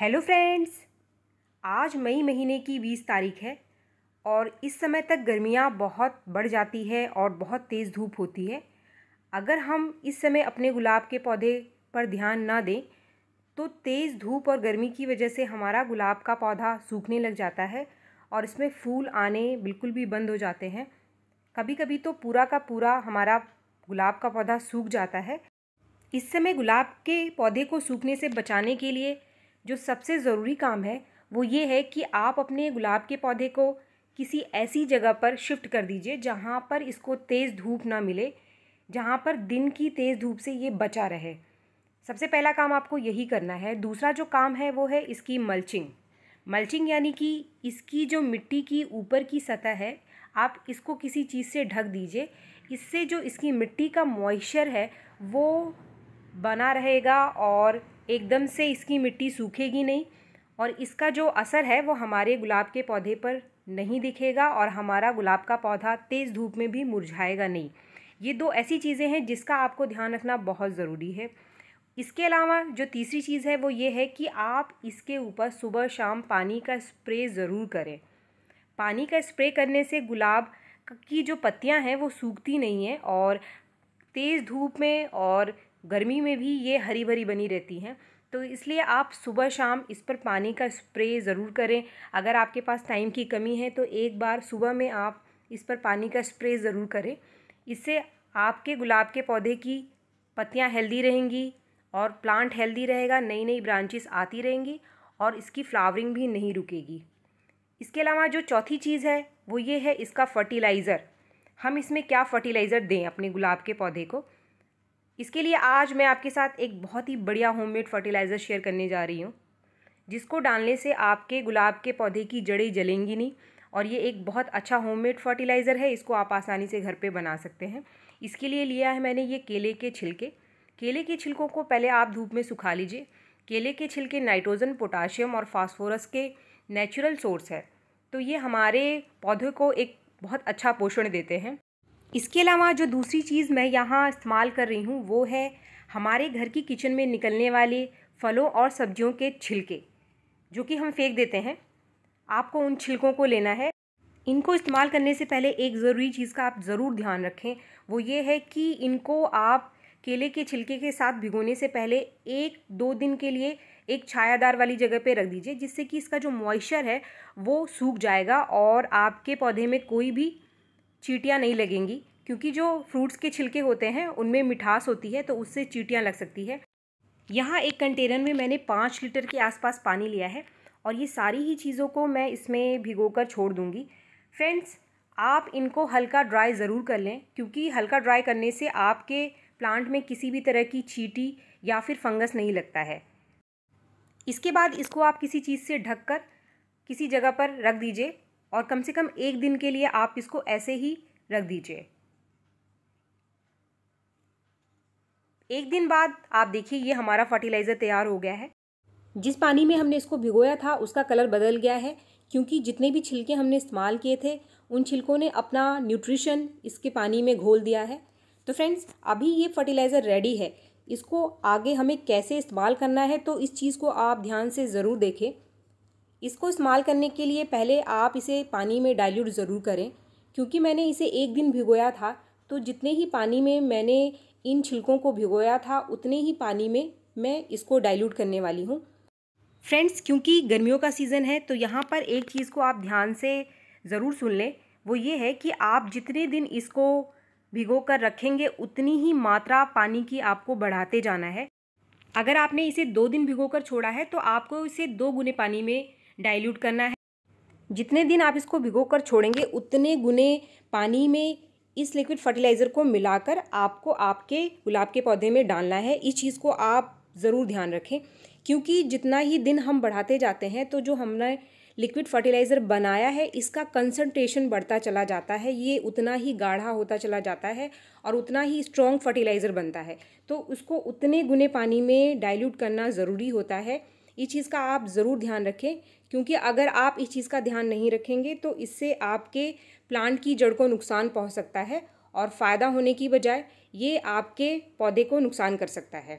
hello friends आज मई महीने की बीस तारीख है और इस समय तक गर्मियाँ बहुत बढ़ जाती है और बहुत तेज़ धूप होती है अगर हम इस समय अपने गुलाब के पौधे पर ध्यान ना दें तो तेज़ धूप और गर्मी की वजह से हमारा गुलाब का पौधा सूखने लग जाता है और इसमें फूल आने बिल्कुल भी बंद हो जाते हैं कभी कभी तो पूरा का पूरा हमारा गुलाब का पौधा सूख जाता है इस समय गुलाब के पौधे को सूखने से बचाने के लिए जो सबसे ज़रूरी काम है वो ये है कि आप अपने गुलाब के पौधे को किसी ऐसी जगह पर शिफ्ट कर दीजिए जहाँ पर इसको तेज़ धूप ना मिले जहाँ पर दिन की तेज़ धूप से ये बचा रहे सबसे पहला काम आपको यही करना है दूसरा जो काम है वो है इसकी मल्चिंग मल्चिंग यानी कि इसकी जो मिट्टी की ऊपर की सतह है आप इसको किसी चीज़ से ढक दीजिए इससे जो इसकी मिट्टी का मॉइस्चर है वो बना रहेगा और एकदम से इसकी मिट्टी सूखेगी नहीं और इसका जो असर है वो हमारे गुलाब के पौधे पर नहीं दिखेगा और हमारा गुलाब का पौधा तेज़ धूप में भी मुरझाएगा नहीं ये दो ऐसी चीज़ें हैं जिसका आपको ध्यान रखना बहुत ज़रूरी है इसके अलावा जो तीसरी चीज़ है वो ये है कि आप इसके ऊपर सुबह शाम पानी का स्प्रे ज़रूर करें पानी का स्प्रे करने से गुलाब की जो पत्तियां हैं वो सूखती नहीं हैं और तेज़ धूप में और गर्मी में भी ये हरी भरी बनी रहती हैं तो इसलिए आप सुबह शाम इस पर पानी का स्प्रे ज़रूर करें अगर आपके पास टाइम की कमी है तो एक बार सुबह में आप इस पर पानी का स्प्रे ज़रूर करें इससे आपके गुलाब के पौधे की पत्तियाँ हेल्दी रहेंगी और प्लांट हेल्दी रहेगा नई नई ब्रांचेस आती रहेंगी और इसकी फ्लावरिंग भी नहीं रुकेगी इसके अलावा जो चौथी चीज़ है वो ये है इसका फर्टिलाइज़र हम इसमें क्या फर्टिलाइज़र दें अपने गुलाब के पौधे को इसके लिए आज मैं आपके साथ एक बहुत ही बढ़िया होममेड फर्टिलाइज़र शेयर करने जा रही हूँ जिसको डालने से आपके गुलाब के पौधे की जड़ें जलेंगी नहीं और ये एक बहुत अच्छा होममेड फर्टिलाइज़र है इसको आप आसानी से घर पे बना सकते हैं इसके लिए लिया है मैंने ये केले के छिलके केले के छिलकों को पहले आप धूप में सुखा लीजिए केले के छिलके नाइट्रोजन पोटाशियम और फास्फोरस के नेचुरल सोर्स है तो ये हमारे पौधे को एक बहुत अच्छा पोषण देते हैं इसके अलावा जो दूसरी चीज़ मैं यहाँ इस्तेमाल कर रही हूँ वो है हमारे घर की किचन में निकलने वाले फलों और सब्जियों के छिलके जो कि हम फेंक देते हैं आपको उन छिलकों को लेना है इनको इस्तेमाल करने से पहले एक ज़रूरी चीज़ का आप ज़रूर ध्यान रखें वो ये है कि इनको आप केले के छिलके के साथ भिगोने से पहले एक दो दिन के लिए एक छायादार वाली जगह पे रख दीजिए जिससे कि इसका जो मॉइस्चर है वो सूख जाएगा और आपके पौधे में कोई भी चीटियाँ नहीं लगेंगी क्योंकि जो फ्रूट्स के छिलके होते हैं उनमें मिठास होती है तो उससे चीटियाँ लग सकती है यहाँ एक कंटेनर में मैंने पाँच लीटर के आसपास पानी लिया है और ये सारी ही चीज़ों को मैं इसमें भिगो कर छोड़ दूँगी फ्रेंड्स आप इनको हल्का ड्राई ज़रूर कर लें क्योंकि हल्का ड्राई करने से आपके प्लांट में किसी भी तरह की चीटी या फिर फंगस नहीं लगता है इसके बाद इसको आप किसी चीज़ से ढककर किसी जगह पर रख दीजिए और कम से कम एक दिन के लिए आप इसको ऐसे ही रख दीजिए एक दिन बाद आप देखिए ये हमारा फर्टिलाइज़र तैयार हो गया है जिस पानी में हमने इसको भिगोया था उसका कलर बदल गया है क्योंकि जितने भी छिलके हमने इस्तेमाल किए थे उन छिलकों ने अपना न्यूट्रिशन इसके पानी में घोल दिया है तो फ्रेंड्स अभी ये फर्टिलाइज़र रेडी है इसको आगे हमें कैसे इस्तेमाल करना है तो इस चीज़ को आप ध्यान से ज़रूर देखें इसको इस्तेमाल करने के लिए पहले आप इसे पानी में डाइल्यूट ज़रूर करें क्योंकि मैंने इसे एक दिन भिगोया था तो जितने ही पानी में मैंने इन छिलकों को भिगोया था उतने ही पानी में मैं इसको डाइल्यूट करने वाली हूँ फ्रेंड्स क्योंकि गर्मियों का सीज़न है तो यहाँ पर एक चीज़ को आप ध्यान से ज़रूर सुन लें वो ये है कि आप जितने दिन इसको भिगो कर रखेंगे उतनी ही मात्रा पानी की आपको बढ़ाते जाना है अगर आपने इसे दो दिन भिगो कर छोड़ा है तो आपको इसे दो गुने पानी में डाइल्यूट करना है जितने दिन आप इसको भिगो कर छोड़ेंगे उतने गुने पानी में इस लिक्विड फर्टिलाइज़र को मिलाकर आपको आपके गुलाब के पौधे में डालना है इस चीज़ को आप ज़रूर ध्यान रखें क्योंकि जितना ही दिन हम बढ़ाते जाते हैं तो जो हमने लिक्विड फर्टिलाइज़र बनाया है इसका कंसनट्रेशन बढ़ता चला जाता है ये उतना ही गाढ़ा होता चला जाता है और उतना ही स्ट्रॉन्ग फर्टिलाइज़र बनता है तो उसको उतने गुने पानी में डाइल्यूट करना ज़रूरी होता है ये चीज़ का आप ज़रूर ध्यान रखें क्योंकि अगर आप इस चीज़ का ध्यान नहीं रखेंगे तो इससे आपके प्लांट की जड़ को नुकसान पहुँच सकता है और फ़ायदा होने की बजाय ये आपके पौधे को नुकसान कर सकता है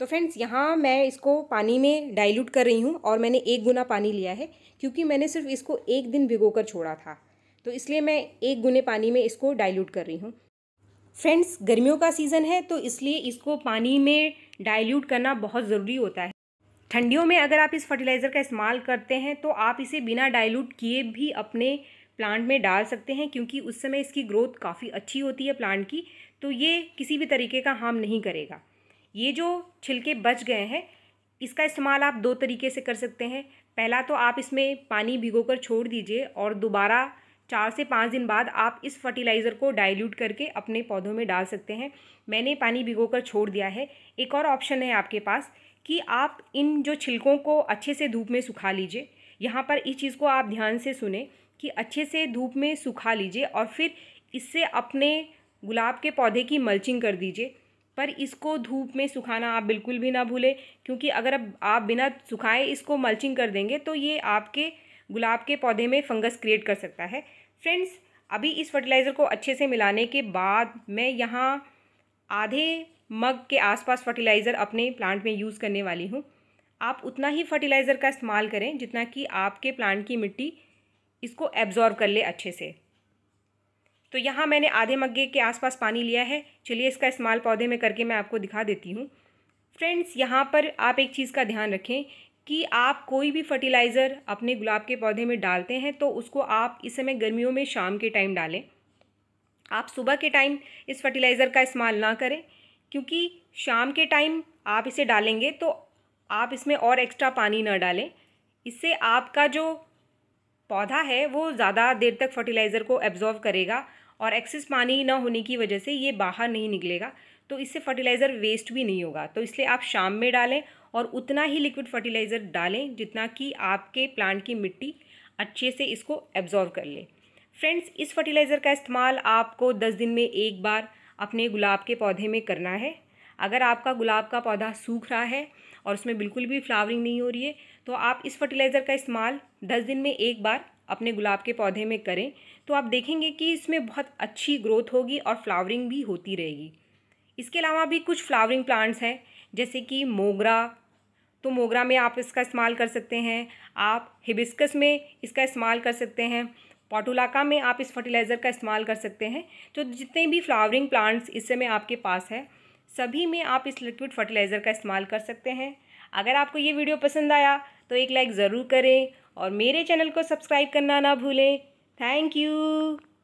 तो फ्रेंड्स यहाँ मैं इसको पानी में डाइल्यूट कर रही हूँ और मैंने एक गुना पानी लिया है क्योंकि मैंने सिर्फ इसको एक दिन भिगो कर छोड़ा था तो इसलिए मैं एक गुने पानी में इसको डाइल्यूट कर रही हूँ फ्रेंड्स गर्मियों का सीज़न है तो इसलिए इसको पानी में डाइल्यूट करना बहुत ज़रूरी होता है ठंडियों में अगर आप इस फर्टिलाइज़र का इस्तेमाल करते हैं तो आप इसे बिना डाइल्यूट किए भी अपने प्लांट में डाल सकते हैं क्योंकि उस समय इसकी ग्रोथ काफ़ी अच्छी होती है प्लांट की तो ये किसी भी तरीके का हार्म नहीं करेगा ये जो छिलके बच गए हैं इसका इस्तेमाल आप दो तरीके से कर सकते हैं पहला तो आप इसमें पानी भिगोकर छोड़ दीजिए और दोबारा चार से पाँच दिन बाद आप इस फर्टिलाइज़र को डाइल्यूट करके अपने पौधों में डाल सकते हैं मैंने पानी भिगोकर छोड़ दिया है एक और ऑप्शन है आपके पास कि आप इन जो छिलकों को अच्छे से धूप में सुखा लीजिए यहाँ पर इस चीज़ को आप ध्यान से सुने कि अच्छे से धूप में सुखा लीजिए और फिर इससे अपने गुलाब के पौधे की मल्चिंग कर दीजिए पर इसको धूप में सुखाना आप बिल्कुल भी ना भूलें क्योंकि अगर आप बिना सुखाए इसको मल्चिंग कर देंगे तो ये आपके गुलाब के पौधे में फंगस क्रिएट कर सकता है फ्रेंड्स अभी इस फर्टिलाइज़र को अच्छे से मिलाने के बाद मैं यहाँ आधे मग के आसपास फर्टिलाइज़र अपने प्लांट में यूज़ करने वाली हूँ आप उतना ही फर्टिलाइज़र का इस्तेमाल करें जितना कि आपके प्लांट की मिट्टी इसको एब्जॉर्व कर ले अच्छे से तो यहाँ मैंने आधे मग्गे के आसपास पानी लिया है चलिए इसका इस्तेमाल पौधे में करके मैं आपको दिखा देती हूँ फ्रेंड्स यहाँ पर आप एक चीज़ का ध्यान रखें कि आप कोई भी फर्टिलाइज़र अपने गुलाब के पौधे में डालते हैं तो उसको आप इस समय गर्मियों में शाम के टाइम डालें आप सुबह के टाइम इस फर्टिलाइज़र का इस्तेमाल ना करें क्योंकि शाम के टाइम आप इसे डालेंगे तो आप इसमें और एक्स्ट्रा पानी ना डालें इससे आपका जो पौधा है वो ज़्यादा देर तक फर्टिलाइज़र को एब्जॉर्व करेगा और एक्सेस पानी ना होने की वजह से ये बाहर नहीं निकलेगा तो इससे फर्टिलाइज़र वेस्ट भी नहीं होगा तो इसलिए आप शाम में डालें और उतना ही लिक्विड फर्टिलाइज़र डालें जितना कि आपके प्लांट की मिट्टी अच्छे से इसको एब्जॉर्व कर ले फ्रेंड्स इस फर्टिलाइज़र का इस्तेमाल आपको दस दिन में एक बार अपने गुलाब के पौधे में करना है अगर आपका गुलाब का पौधा सूख रहा है और उसमें बिल्कुल भी फ्लावरिंग नहीं हो रही है तो आप इस फर्टिलाइज़र का इस्तेमाल दस दिन में एक बार अपने गुलाब के पौधे में करें तो आप देखेंगे कि इसमें बहुत अच्छी ग्रोथ होगी और फ्लावरिंग भी होती रहेगी इसके अलावा भी कुछ फ्लावरिंग प्लांट्स हैं जैसे कि मोगरा तो मोगरा में आप इसका इस्तेमाल कर सकते हैं आप हिबिस्कस में इसका इस्तेमाल कर सकते हैं पॉटुलाका में आप इस फर्टिलाइज़र का इस्तेमाल कर सकते हैं तो जितने भी फ्लावरिंग प्लांट्स इस समय आपके पास है सभी में आप इस लिक्विड फर्टिलाइज़र का इस्तेमाल कर सकते हैं अगर आपको ये वीडियो पसंद आया तो एक लाइक ज़रूर करें और मेरे चैनल को सब्सक्राइब करना ना भूलें थैंक यू